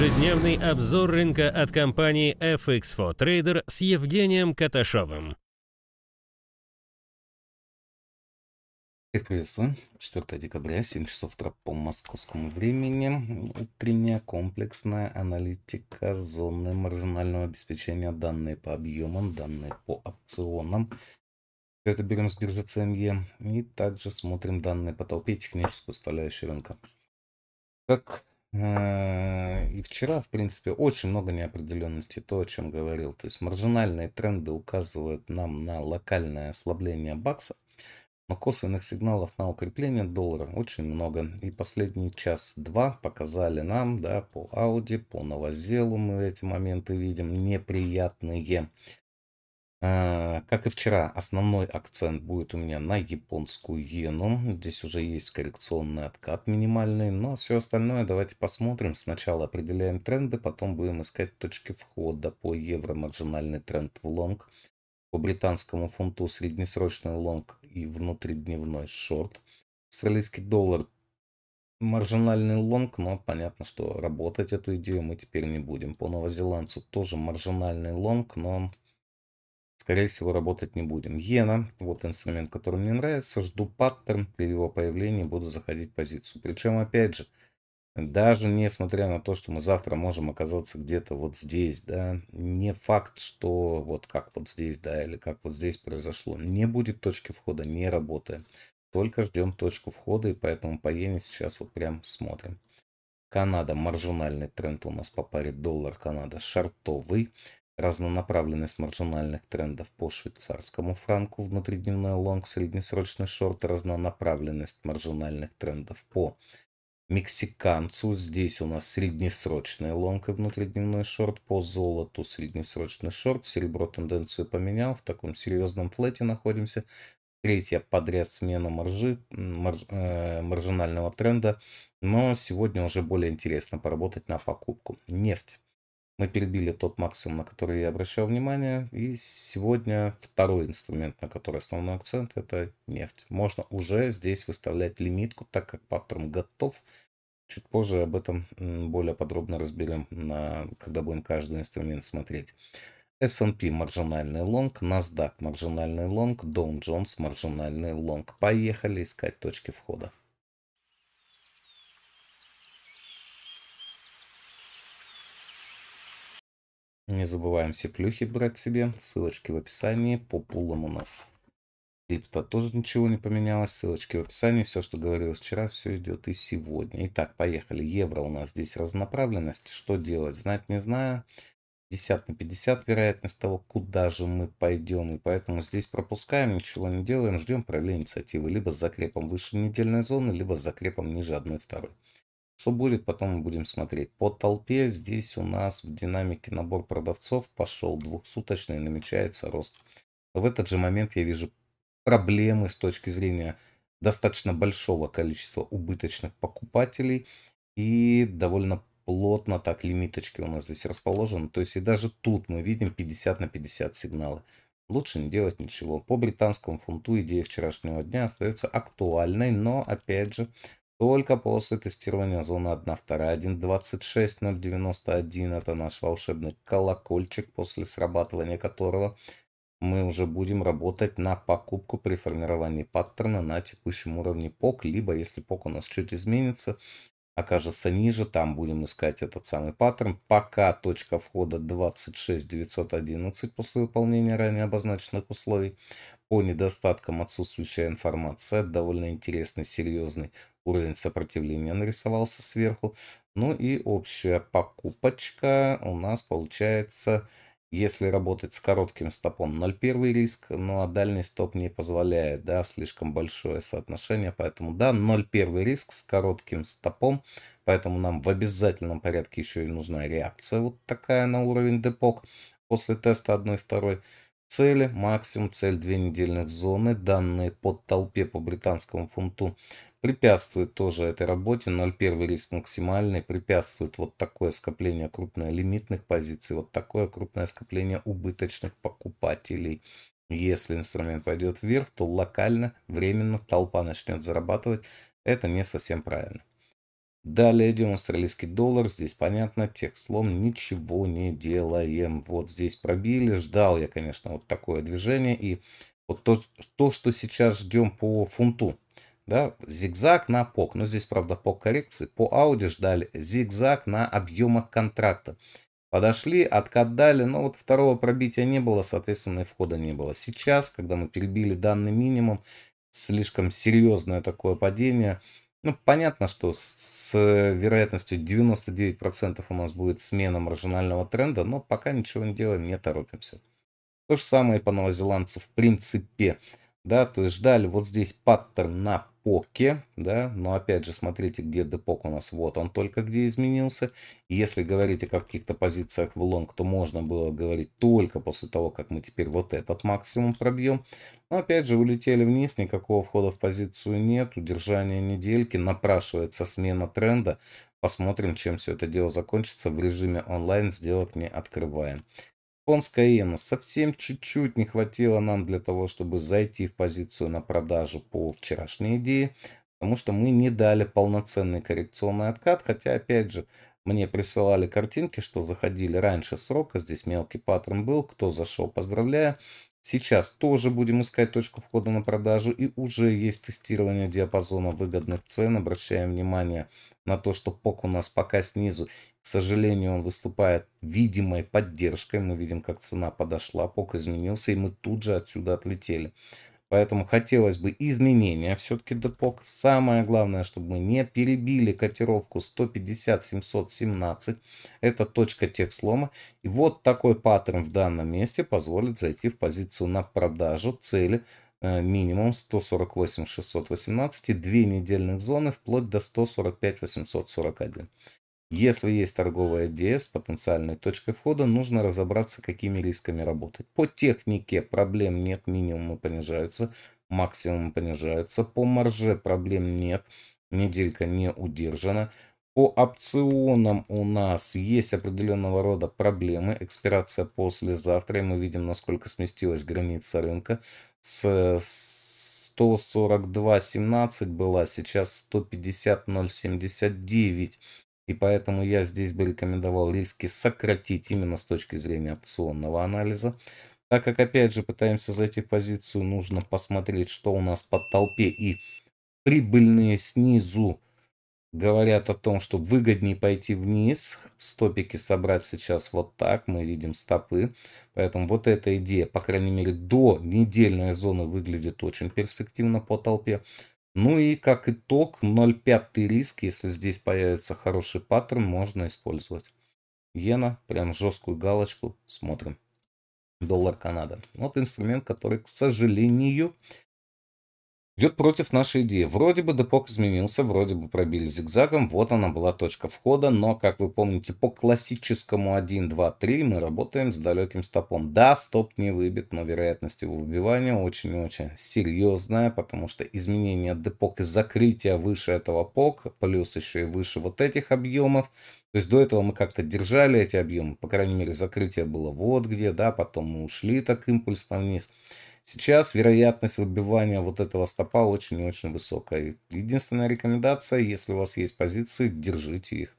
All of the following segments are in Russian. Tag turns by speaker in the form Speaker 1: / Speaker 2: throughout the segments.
Speaker 1: Ежедневный обзор рынка от компании FX4 Trader с Евгением Каташовым. Всех приветствую. 4 декабря, 7 часов утра по московскому времени. Утренняя комплексная аналитика зоны маржинального обеспечения. Данные по объемам, данные по опционам. Это берем с биржи CME. И также смотрим данные по толпе и техническую составляющую рынка. Как Э, и вчера, в принципе, очень много неопределенности, то, о чем говорил. То есть маржинальные тренды указывают нам на локальное ослабление бакса, но косвенных сигналов на укрепление доллара очень много. И последний час-два показали нам, да, по Ауди, по Новозелу мы эти моменты видим неприятные. Э, как и вчера, основной акцент будет у меня на японскую иену. Здесь уже есть коррекционный откат минимальный, но все остальное давайте посмотрим. Сначала определяем тренды, потом будем искать точки входа по евро, маржинальный тренд в лонг, по британскому фунту среднесрочный лонг и внутридневной шорт. Австралийский доллар маржинальный лонг, но понятно, что работать эту идею мы теперь не будем. По новозеландцу тоже маржинальный лонг, но скорее всего, работать не будем. Иена, вот инструмент, который мне нравится, жду паттерн, при его появлении буду заходить в позицию. Причем, опять же, даже несмотря на то, что мы завтра можем оказаться где-то вот здесь, да, не факт, что вот как вот здесь, да, или как вот здесь произошло, не будет точки входа, не работаем. Только ждем точку входа, и поэтому по иене сейчас вот прям смотрим. Канада, маржинальный тренд у нас по паре доллар-Канада шартовый. Разнонаправленность маржинальных трендов по швейцарскому франку, внутридневной лонг, среднесрочный шорт, разнонаправленность маржинальных трендов по мексиканцу. Здесь у нас среднесрочный лонг и внутридневной шорт по золоту, среднесрочный шорт. Серебро тенденцию поменял, в таком серьезном флете находимся. Третья подряд смена маржи, марж, э, маржинального тренда. Но сегодня уже более интересно поработать на покупку. Нефть. Мы перебили тот максимум, на который я обращал внимание. И сегодня второй инструмент, на который основной акцент, это нефть. Можно уже здесь выставлять лимитку, так как паттерн готов. Чуть позже об этом более подробно разберем, на, когда будем каждый инструмент смотреть. S&P маржинальный лонг, NASDAQ маржинальный лонг, Dow Jones маржинальный лонг. Поехали искать точки входа. Не забываем все плюхи брать себе. Ссылочки в описании. По пулам у нас крипто тоже ничего не поменялось. Ссылочки в описании. Все, что говорилось вчера, все идет и сегодня. Итак, поехали. Евро у нас здесь разноправленность. Что делать? Знать не знаю. 50 на 50 вероятность того, куда же мы пойдем. И поэтому здесь пропускаем, ничего не делаем, ждем проявления инициативы либо с закрепом выше недельной зоны, либо с закрепом ниже 1-2. Что будет, потом мы будем смотреть. По толпе здесь у нас в динамике набор продавцов пошел двухсуточный, намечается рост. В этот же момент я вижу проблемы с точки зрения достаточно большого количества убыточных покупателей и довольно плотно так лимиточки у нас здесь расположены. То есть и даже тут мы видим 50 на 50 сигналы. Лучше не делать ничего. По британскому фунту идея вчерашнего дня остается актуальной, но опять же только после тестирования зоны 1.2.1.26091, это наш волшебный колокольчик, после срабатывания которого мы уже будем работать на покупку при формировании паттерна на текущем уровне ПОК либо если ПОК у нас чуть изменится, окажется ниже, там будем искать этот самый паттерн. Пока точка входа 26911 после выполнения ранее обозначенных условий. По недостаткам отсутствующая информация, довольно интересный, серьезный уровень сопротивления нарисовался сверху. Ну и общая покупочка у нас получается, если работать с коротким стопом, 0,1 риск, ну а дальний стоп не позволяет, да, слишком большое соотношение, поэтому да, 0,1 риск с коротким стопом, поэтому нам в обязательном порядке еще и нужна реакция вот такая на уровень депок после теста 1,2 цели, максимум цель две недельных зоны, данные по толпе по британскому фунту препятствует тоже этой работе. 0,1 риск максимальный, препятствует вот такое скопление крупных лимитных позиций, вот такое крупное скопление убыточных покупателей. Если инструмент пойдет вверх, то локально, временно толпа начнет зарабатывать. Это не совсем правильно. Далее идем австралийский доллар. Здесь понятно, тех слом, ничего не делаем. Вот здесь пробили. Ждал я, конечно, вот такое движение. И вот то, то что сейчас ждем по фунту да, зигзаг на ПОК, но здесь, правда, по коррекции, по ауди ждали зигзаг на объемах контракта. Подошли, откат но вот второго пробития не было, соответственно, и входа не было. Сейчас, когда мы перебили данный минимум, слишком серьезное такое падение. Ну, понятно, что с вероятностью 99% у нас будет смена маржинального тренда, но пока ничего не делаем, не торопимся. То же самое и по новозеландцу в принципе да, то есть ждали вот здесь паттерн на поке, да, но опять же смотрите, где депок у нас, вот он только где изменился. Если говорить о каких-то позициях в лонг, то можно было говорить только после того, как мы теперь вот этот максимум пробьем. Но опять же улетели вниз, никакого входа в позицию нет, удержание недельки, напрашивается смена тренда. Посмотрим, чем все это дело закончится. В режиме онлайн сделок не открываем. Японская иена. Совсем чуть-чуть не хватило нам для того, чтобы зайти в позицию на продажу по вчерашней идее, потому что мы не дали полноценный коррекционный откат, хотя, опять же, мне присылали картинки, что заходили раньше срока, здесь мелкий паттерн был, кто зашел, поздравляю. Сейчас тоже будем искать точку входа на продажу и уже есть тестирование диапазона выгодных цен. Обращаем внимание на то, что ПОК у нас пока снизу сожалению, он выступает видимой поддержкой. Мы видим, как цена подошла, пок изменился, и мы тут же отсюда отлетели. Поэтому хотелось бы изменения все-таки до ПОК. Самое главное, чтобы мы не перебили котировку 150-717. Это точка тех слома. И вот такой паттерн в данном месте позволит зайти в позицию на продажу цели э, минимум 148 618 и 2 недельных зоны вплоть до 145 841. Если есть торговая идея с потенциальной точкой входа, нужно разобраться, какими рисками работать. По технике проблем нет, минимумы понижаются, максимумы понижаются. По марже проблем нет, неделька не удержана. По опционам у нас есть определенного рода проблемы. Экспирация послезавтра. И мы видим, насколько сместилась граница рынка. С 142.17 была, сейчас 150.079. И поэтому я здесь бы рекомендовал риски сократить именно с точки зрения опционного анализа. Так как, опять же, пытаемся зайти в позицию, нужно посмотреть, что у нас под толпе. И прибыльные снизу говорят о том, что выгоднее пойти вниз. Стопики собрать сейчас вот так. Мы видим стопы. Поэтому вот эта идея, по крайней мере, до недельной зоны выглядит очень перспективно по толпе. Ну и как итог, 0,5 риск, если здесь появится хороший паттерн, можно использовать. Иена, прям жесткую галочку, смотрим. Доллар Канада. Вот инструмент, который, к сожалению, идет против нашей идеи. Вроде бы депок изменился, вроде бы пробили зигзагом, вот она была точка входа, но, как вы помните, по классическому 1, 2, 3 мы работаем с далеким стопом. Да, стоп не выбит, но вероятность его выбивания очень-очень серьезная, потому что изменение депок и закрытие выше этого пок, плюс еще и выше вот этих объемов, то есть до этого мы как-то держали эти объемы, по крайней мере, закрытие было вот где, да, потом мы ушли так импульсно вниз. Сейчас вероятность выбивания вот этого стопа очень и очень высокая. Единственная рекомендация, если у вас есть позиции, держите их.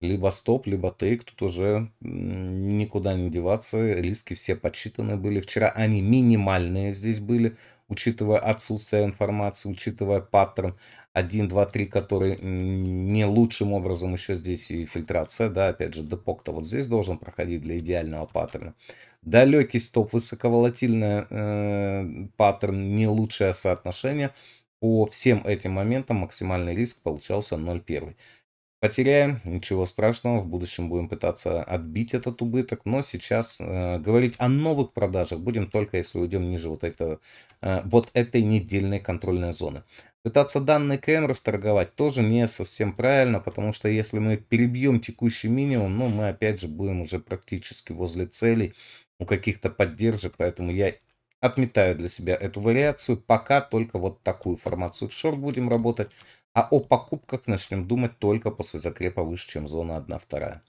Speaker 1: Либо стоп, либо тейк, тут уже никуда не деваться. Риски все подсчитаны были. Вчера они минимальные здесь были, учитывая отсутствие информации, учитывая паттерн 1, 2, 3, который не лучшим образом еще здесь и фильтрация, да, опять же, депок-то вот здесь должен проходить для идеального паттерна далекий стоп, высоковолатильный э, паттерн, не лучшее соотношение. По всем этим моментам максимальный риск получался 0,1. Потеряем, ничего страшного, в будущем будем пытаться отбить этот убыток, но сейчас э, говорить о новых продажах будем только если уйдем ниже вот, этого, э, вот этой недельной контрольной зоны. Пытаться данный КМ расторговать тоже не совсем правильно, потому что если мы перебьем текущий минимум, ну мы опять же будем уже практически возле целей у каких-то поддержит, поэтому я отметаю для себя эту вариацию. Пока только вот такую формацию в шорт будем работать, а о покупках начнем думать только после закрепа выше, чем зона 1-2.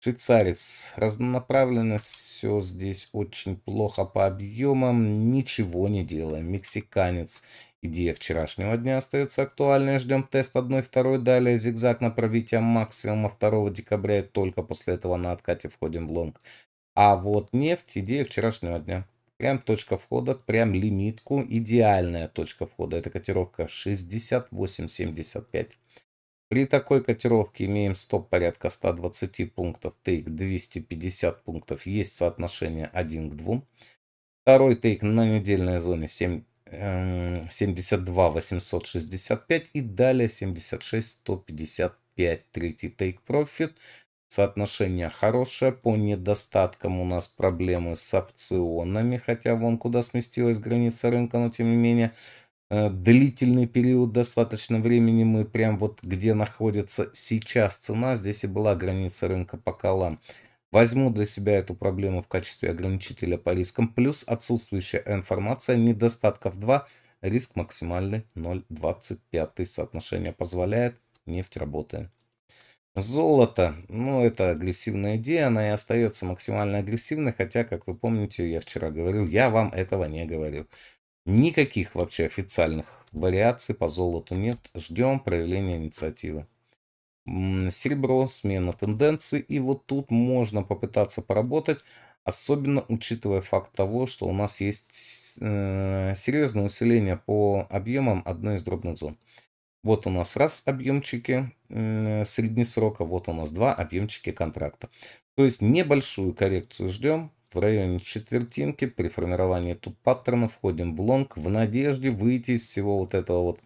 Speaker 1: Швейцарец, разнонаправленность, все здесь очень плохо по объемам, ничего не делаем. Мексиканец, идея вчерашнего дня остается актуальной, ждем тест 1-2, далее зигзаг на пробитие максимума 2 декабря и только после этого на откате входим в лонг. А вот нефть идея вчерашнего дня. Прям точка входа, прям лимитку. Идеальная точка входа. Это котировка 68.75. При такой котировке имеем стоп порядка 120 пунктов, тейк 250 пунктов. Есть соотношение 1 к 2. Второй тейк на недельной зоне 7, 72 865 и далее 76 155. Третий тейк профит Соотношение хорошее. По недостаткам у нас проблемы с опционами, хотя вон куда сместилась граница рынка, но тем не менее э, длительный период достаточно времени мы прям вот где находится сейчас цена, здесь и была граница рынка по колам. Возьму для себя эту проблему в качестве ограничителя по рискам, плюс отсутствующая информация, недостатков 2, риск максимальный 0,25, соотношение позволяет, нефть работает. Золото, ну это агрессивная идея, она и остается максимально агрессивной, хотя, как вы помните, я вчера говорил, я вам этого не говорил, Никаких вообще официальных вариаций по золоту нет, ждем проявления инициативы. Серебро, смена тенденции и вот тут можно попытаться поработать, особенно учитывая факт того, что у нас есть э, серьезное усиление по объемам одной из дробных зон. Вот у нас раз объемчики среднесрока, вот у нас два объемчики контракта. То есть небольшую коррекцию ждем в районе четвертинки. При формировании тут паттерна входим в лонг в надежде выйти из всего вот этого вот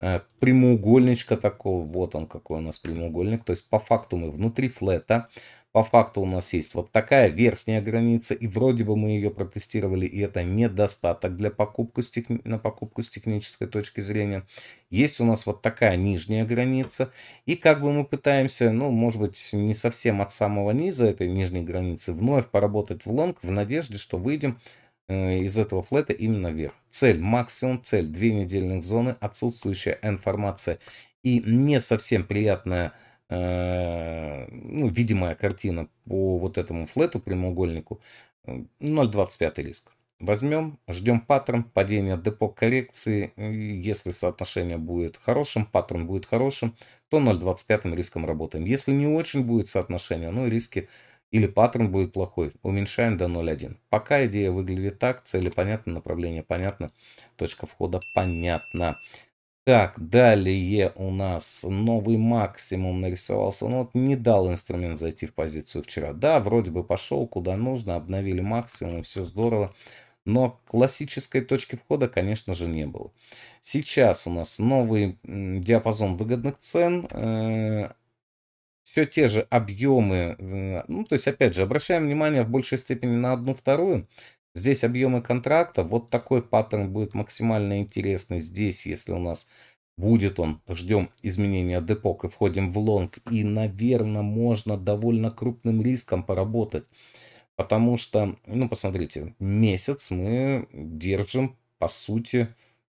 Speaker 1: э, прямоугольничка такого. Вот он какой у нас прямоугольник. То есть по факту мы внутри флета по факту у нас есть вот такая верхняя граница, и вроде бы мы ее протестировали, и это недостаток для покупку на покупку с технической точки зрения. Есть у нас вот такая нижняя граница, и как бы мы пытаемся, ну, может быть, не совсем от самого низа этой нижней границы, вновь поработать в лонг в надежде, что выйдем э, из этого флета именно вверх. Цель, максимум цель, две недельных зоны, отсутствующая информация и не совсем приятная информация Э, ну, видимая картина по вот этому флету прямоугольнику 0,25 э, риск. Возьмем, ждем паттерн падения депо коррекции. Если соотношение будет хорошим, паттерн будет хорошим, то 0,25 риском работаем. Если не очень будет соотношение, ну и риски или паттерн будет плохой, уменьшаем до 0,1. Пока идея выглядит так, цели понятны, направление понятно, точка входа понятна. Так, далее у нас новый максимум нарисовался. Он вот не дал инструмент зайти в позицию вчера. Да, вроде бы пошел куда нужно, обновили максимум, все здорово. Но классической точки входа, конечно же, не было. Сейчас у нас новый диапазон выгодных цен. Э, все те же объемы. Э, ну, то есть, опять же, обращаем внимание в большей степени на одну вторую. Здесь объемы контракта, вот такой паттерн будет максимально интересный здесь, если у нас будет он. Ждем изменения депок и входим в лонг. И, наверное, можно довольно крупным риском поработать. Потому что, ну, посмотрите, месяц мы держим, по сути,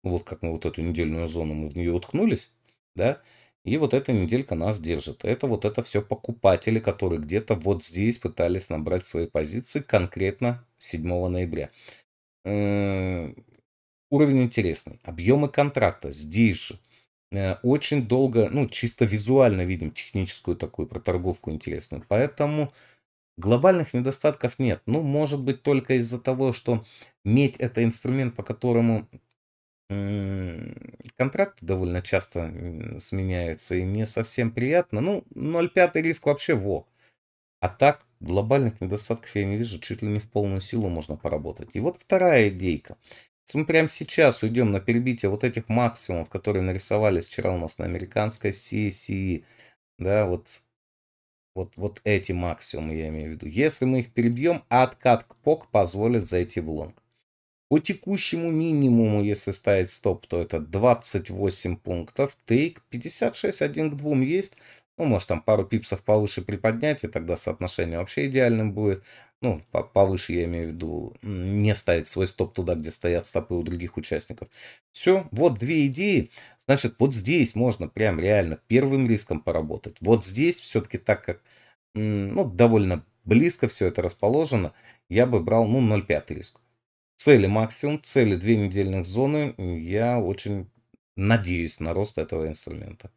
Speaker 1: вот как мы вот эту недельную зону, мы в нее уткнулись, да, и вот эта неделька нас держит. Это вот это все покупатели, которые где-то вот здесь пытались набрать свои позиции конкретно 7 ноября. Э, уровень интересный. Объемы контракта здесь же. Э, очень долго, ну, чисто визуально видим техническую такую проторговку интересную. Поэтому глобальных недостатков нет. Ну, может быть, только из-за того, что медь это инструмент, по которому контракты довольно часто сменяются, и не совсем приятно. Ну, 0,5 риск вообще во. А так, глобальных недостатков я не вижу, чуть ли не в полную силу можно поработать. И вот вторая идейка. Если мы прямо сейчас уйдем на перебитие вот этих максимумов, которые нарисовались вчера у нас на американской сессии, да, вот, вот, вот эти максимумы я имею в виду. Если мы их перебьем, откат к ПОК позволит зайти в лонг. По текущему минимуму, если ставить стоп, то это 28 пунктов. Тейк 56, 1 к 2 есть. Ну, может, там пару пипсов повыше приподнять, и тогда соотношение вообще идеальным будет. Ну, повыше я имею в виду не ставить свой стоп туда, где стоят стопы у других участников. Все, вот две идеи. Значит, вот здесь можно прям реально первым риском поработать. Вот здесь все-таки так как, ну, довольно близко все это расположено, я бы брал, ну, 0,5 риск цели максимум, цели две недельных зоны, я очень надеюсь на рост этого инструмента.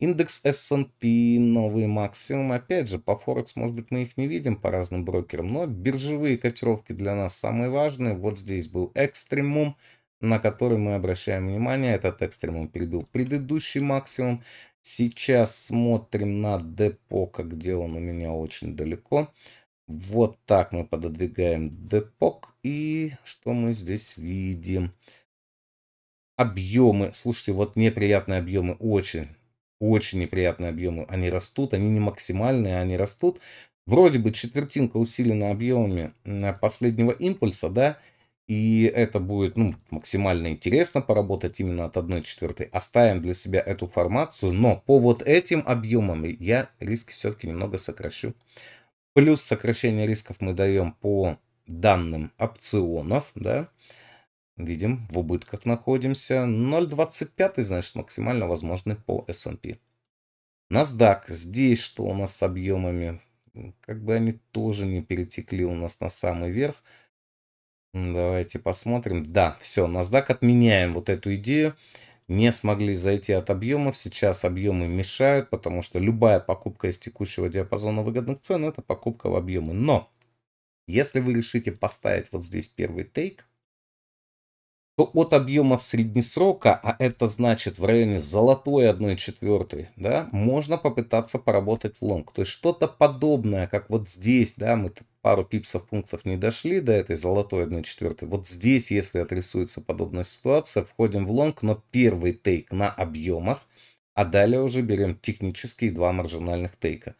Speaker 1: Индекс S&P, новый максимум. Опять же, по Форекс, может быть, мы их не видим по разным брокерам, но биржевые котировки для нас самые важные. Вот здесь был экстремум, на который мы обращаем внимание. Этот экстремум перебил предыдущий максимум. Сейчас смотрим на депока, где он у меня очень далеко. Вот так мы пододвигаем депок. И что мы здесь видим? Объемы. Слушайте, вот неприятные объемы очень, очень неприятные объемы. Они растут, они не максимальные, они растут. Вроде бы четвертинка усилена объемами э, последнего импульса, да, и это будет ну, максимально интересно поработать именно от 1 четвертой. Оставим для себя эту формацию, но по вот этим объемам я риски все-таки немного сокращу. Плюс сокращение рисков мы даем по данным опционов, да, видим, в убытках находимся. 0,25, значит, максимально возможный по S&P. NASDAQ, здесь что у нас с объемами? Как бы они тоже не перетекли у нас на самый верх. Давайте посмотрим. Да, все, NASDAQ отменяем вот эту идею не смогли зайти от объемов. Сейчас объемы мешают, потому что любая покупка из текущего диапазона выгодных цен это покупка в объемы. Но если вы решите поставить вот здесь первый тейк, то от объемов среднесрока, а это значит в районе золотой 1 четвертой, да, можно попытаться поработать в лонг. То есть что-то подобное, как вот здесь, да, мы пару пипсов пунктов не дошли до этой золотой 1-4. Вот здесь, если отрисуется подобная ситуация, входим в лонг, но первый тейк на объемах, а далее уже берем технические два маржинальных тейка.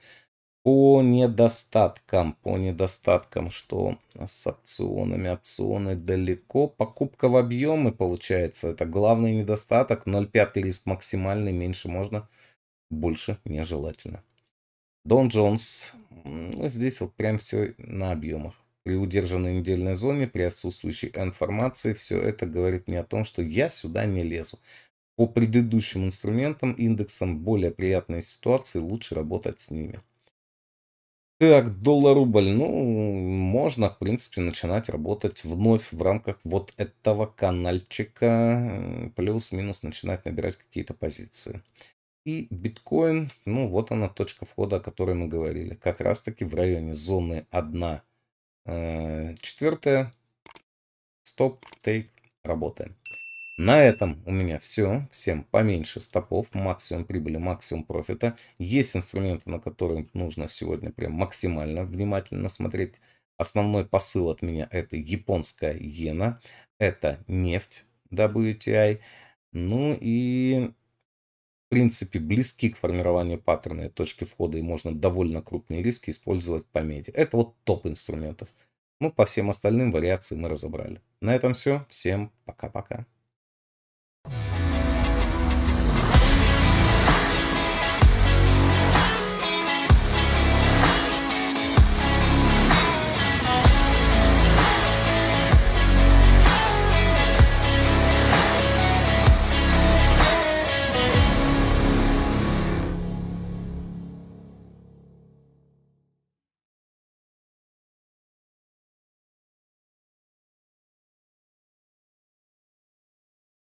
Speaker 1: По недостаткам, по недостаткам, что с опционами, опционы далеко. Покупка в объемы получается, это главный недостаток. 0,5 риск максимальный, меньше можно, больше нежелательно. Дон Джонс. Ну, здесь вот прям все на объемах. При удержанной недельной зоне, при отсутствующей информации, все это говорит мне о том, что я сюда не лезу. По предыдущим инструментам, индексам более приятные ситуации, лучше работать с ними. Так, доллар-рубль, ну, можно, в принципе, начинать работать вновь в рамках вот этого канальчика, плюс-минус начинать набирать какие-то позиции. И биткоин, ну вот она точка входа, о которой мы говорили. Как раз таки в районе зоны 1 э, четвертая. Стоп, тейк, работаем. На этом у меня все. Всем поменьше стопов, максимум прибыли, максимум профита. Есть инструменты, на которые нужно сегодня прям максимально внимательно смотреть. Основной посыл от меня это японская иена, это нефть WTI, ну и принципе, близки к формированию паттерна и точки входа, и можно довольно крупные риски использовать по меди. Это вот топ инструментов. Ну, по всем остальным вариациям мы разобрали. На этом все. Всем пока-пока.